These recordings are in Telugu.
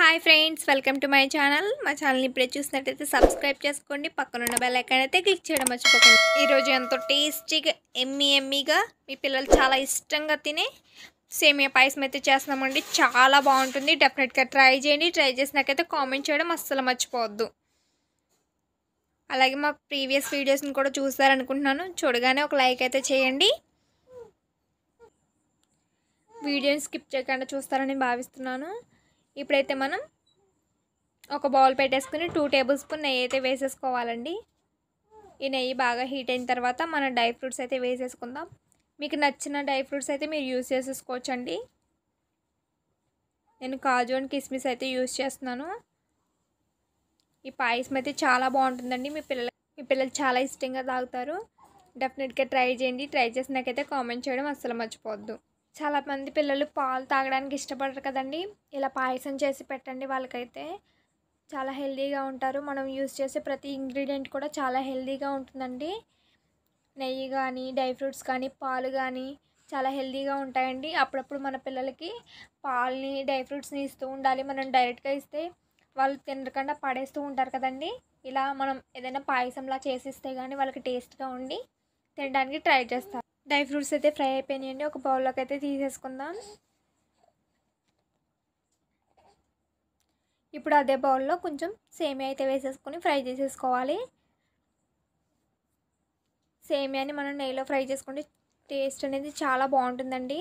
hi friends welcome to my channel మా ఛానల్ ఇప్పుడే చూసినట్టయితే సబ్స్క్రైబ్ చేసుకోండి పక్కనున్న బెల్ ఐకాన్ అయితే క్లిక్ చేయడం మర్చిపోకండి ఈరోజు ఎంతో టేస్టీగా ఎమ్మి ఎమ్మిగా మీ పిల్లలు చాలా ఇష్టంగా తినే సేమియా పాయసం అయితే చేస్తున్నామండి చాలా బాగుంటుంది డెఫినెట్గా ట్రై చేయండి ట్రై చేసినాకైతే కామెంట్ చేయడం అస్సలు మర్చిపోవద్దు అలాగే మా ప్రీవియస్ వీడియోస్ని కూడా చూస్తారనుకుంటున్నాను చూడగానే ఒక లైక్ అయితే చేయండి వీడియోని స్కిప్ చేయకుండా చూస్తారని భావిస్తున్నాను ఇప్పుడైతే మనం ఒక బౌల్ పెట్టేసుకుని టూ టేబుల్ స్పూన్ నెయ్యి అయితే వేసేసుకోవాలండి ఈ నెయ్యి బాగా హీట్ అయిన తర్వాత మనం డ్రై ఫ్రూట్స్ అయితే వేసేసుకుందాం మీకు నచ్చిన డ్రై ఫ్రూట్స్ అయితే మీరు యూస్ చేసేసుకోవచ్చండి నేను కాజు అండ్ కిస్మిస్ అయితే యూస్ చేస్తున్నాను ఈ పాయసం అయితే చాలా బాగుంటుందండి మీ పిల్లలు మీ పిల్లలు చాలా ఇష్టంగా తాగుతారు డెఫినెట్గా ట్రై చేయండి ట్రై చేసినాకైతే కామెంట్ చేయడం అస్సలు మర్చిపోవద్దు చాలామంది పిల్లలు పాలు తాగడానికి ఇష్టపడరు కదండి ఇలా పాయసం చేసి పెట్టండి వాళ్ళకైతే చాలా హెల్దీగా ఉంటారు మనం యూస్ చేసే ప్రతి ఇంగ్రీడియంట్ కూడా చాలా హెల్దీగా ఉంటుందండి నెయ్యి కానీ డ్రై ఫ్రూట్స్ కానీ పాలు కానీ చాలా హెల్దీగా ఉంటాయండి అప్పుడప్పుడు మన పిల్లలకి పాలని డ్రై ఫ్రూట్స్ని ఇస్తూ ఉండాలి మనం డైరెక్ట్గా ఇస్తే వాళ్ళు తినకుండా పడేస్తూ ఉంటారు కదండి ఇలా మనం ఏదైనా పాయసంలా చేసిస్తే కానీ వాళ్ళకి టేస్ట్గా ఉండి తినడానికి ట్రై చేస్తారు డ్రై ఫ్రూట్స్ అయితే ఫ్రై అయిపోయినాయండి ఒక బౌల్లోకి అయితే తీసేసుకుందాం ఇప్పుడు అదే బౌల్లో కొంచెం సేమియా అయితే వేసేసుకొని ఫ్రై చేసేసుకోవాలి సేమియాని మనం నెయ్యిలో ఫ్రై చేసుకుంటే టేస్ట్ అనేది చాలా బాగుంటుందండి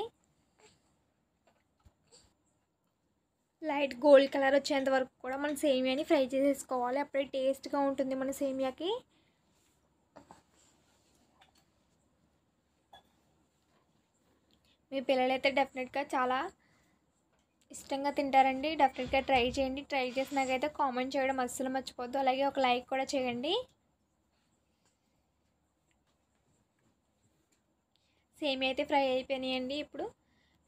లైట్ గోల్డ్ కలర్ వచ్చేంత వరకు కూడా మనం సేమియాని ఫ్రై చేసేసుకోవాలి అప్పుడే టేస్ట్గా ఉంటుంది మన సేమియాకి మీ పిల్లలైతే డెఫినెట్గా చాలా ఇష్టంగా తింటారండి డెఫినెట్గా ట్రై చేయండి ట్రై చేసి నాకైతే కామెంట్ చేయడం అస్సలు మర్చిపోద్దు అలాగే ఒక లైక్ కూడా చేయండి సేమ్ అయితే ఫ్రై అయిపోయినాయండి ఇప్పుడు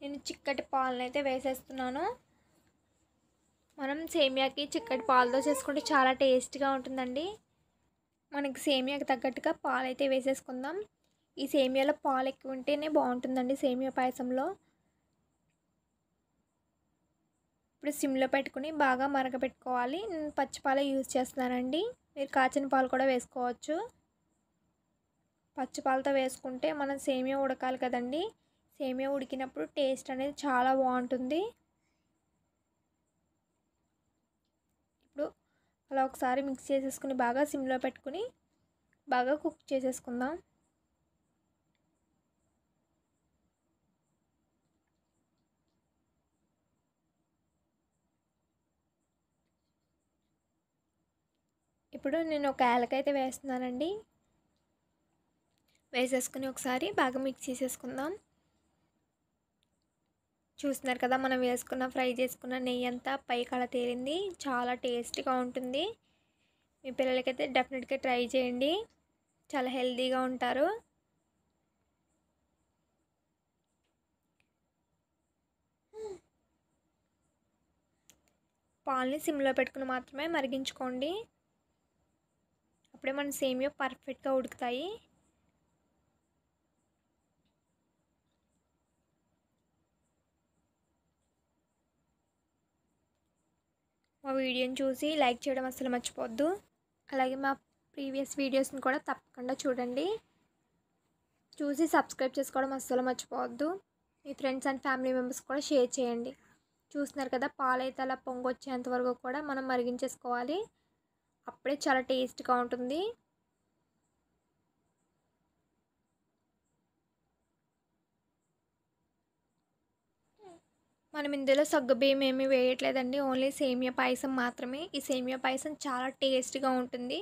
నేను చిక్కటి పాలను అయితే వేసేస్తున్నాను మనం సేమియాకి చిక్కటి పాలతో చేసుకుంటే చాలా టేస్ట్గా ఉంటుందండి మనకి సేమియాకి తగ్గట్టుగా పాలైతే వేసేసుకుందాం ఈ సేమియాలో పాలు ఎక్కువ ఉంటేనే బాగుంటుందండి సేమియా పాయసంలో ఇప్పుడు సిమ్లో పెట్టుకుని బాగా మరగపెట్టుకోవాలి నేను పచ్చిపాలే యూజ్ చేస్తున్నానండి మీరు కాచిన పాలు కూడా వేసుకోవచ్చు పచ్చిపాలతో వేసుకుంటే మనం సేమియా ఉడకాలి కదండి సేమియా ఉడికినప్పుడు టేస్ట్ అనేది చాలా బాగుంటుంది ఇప్పుడు అలా ఒకసారి మిక్స్ చేసేసుకుని బాగా సిమ్లో పెట్టుకుని బాగా కుక్ చేసేసుకుందాం ఇప్పుడు నేను ఒక ఏలకైతే వేస్తున్నానండి వేసేసుకుని ఒకసారి బాగా మిక్స్ చేసేసుకుందాం చూస్తున్నారు కదా మనం వేసుకున్న ఫ్రై చేసుకున్న నెయ్యి అంతా పైకి అలా తేలింది చాలా టేస్టీగా ఉంటుంది మీ పిల్లలకైతే డెఫినెట్గా ట్రై చేయండి చాలా హెల్దీగా ఉంటారు పాలని సిమ్లో పెట్టుకుని మాత్రమే మరిగించుకోండి అప్పుడే మన సేమియా పర్ఫెక్ట్గా ఉడుకుతాయి మా వీడియోని చూసి లైక్ చేయడం అసలు మర్చిపోవద్దు అలాగే మా ప్రీవియస్ వీడియోస్ని కూడా తప్పకుండా చూడండి చూసి సబ్స్క్రైబ్ చేసుకోవడం అస్సలు మర్చిపోవద్దు మీ ఫ్రెండ్స్ అండ్ ఫ్యామిలీ మెంబర్స్ కూడా షేర్ చేయండి చూస్తున్నారు కదా పాలైతే అలా పొంగొచ్చేంత వరకు కూడా మనం మరిగించేసుకోవాలి అప్పుడే చాలా టేస్ట్గా ఉంటుంది మనం ఇందులో సగ్గుబియ్యం ఏమీ వేయట్లేదండి ఓన్లీ సేమియా పాయసం మాత్రమే ఈ సేమియా పాయసం చాలా టేస్ట్గా ఉంటుంది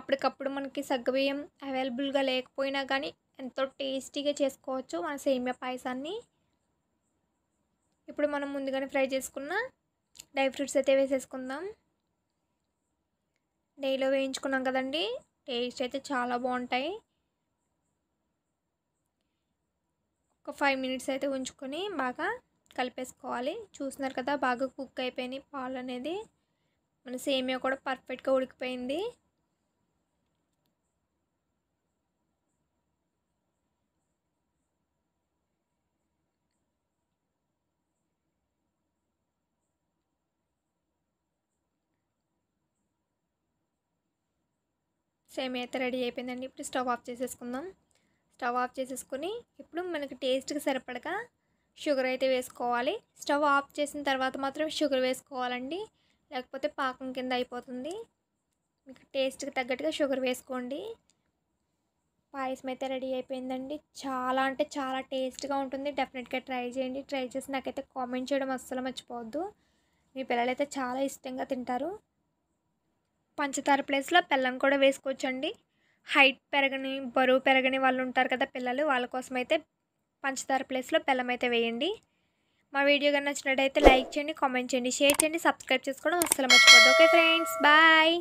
అప్పటికప్పుడు మనకి సగ్గుబియ్యం అవైలబుల్గా లేకపోయినా కానీ ఎంతో టేస్టీగా చేసుకోవచ్చు మన సేమియా పాయసాన్ని ఇప్పుడు మనం ముందుగానే ఫ్రై చేసుకున్న డ్రై ఫ్రూట్స్ అయితే వేసేసుకుందాం నెయ్యిలో వేయించుకున్నాం కదండి టేస్ట్ అయితే చాలా బాగుంటాయి ఒక ఫైవ్ మినిట్స్ అయితే ఉంచుకొని బాగా కలిపేసుకోవాలి చూస్తున్నారు కదా బాగా కుక్ అయిపోయినాయి పాలు అనేది మన సేమియా కూడా పర్ఫెక్ట్గా ఉడికిపోయింది సేమ్ అయితే రెడీ అయిపోయిందండి ఇప్పుడు స్టవ్ ఆఫ్ చేసేసుకుందాం స్టవ్ ఆఫ్ చేసేసుకుని ఇప్పుడు మనకి టేస్ట్కి సరిపడగా షుగర్ అయితే వేసుకోవాలి స్టవ్ ఆఫ్ చేసిన తర్వాత మాత్రం షుగర్ వేసుకోవాలండి లేకపోతే పాకం కింద అయిపోతుంది మీకు టేస్ట్కి తగ్గట్టుగా షుగర్ వేసుకోండి పాయసం అయితే రెడీ అయిపోయిందండి చాలా అంటే చాలా టేస్ట్గా ఉంటుంది డెఫినెట్గా ట్రై చేయండి ట్రై చేసి నాకైతే కామెంట్ చేయడం అస్సలు మర్చిపోవద్దు మీ పిల్లలైతే చాలా ఇష్టంగా తింటారు పంచదార ప్లేస్లో బెల్లం కూడా వేసుకోవచ్చండి హైట్ పెరగని బరువు పెరగని వాళ్ళు ఉంటారు కదా పిల్లలు వాళ్ళ కోసం అయితే పంచదార ప్లేస్లో బెల్లం అయితే వేయండి మా వీడియో కానీ నచ్చినట్టయితే లైక్ చేయండి కామెంట్ చేయండి షేర్ చేయండి సబ్స్క్రైబ్ చేసుకోవడం అస్సలు మర్చిపోద్దు ఓకే ఫ్రెండ్స్ బాయ్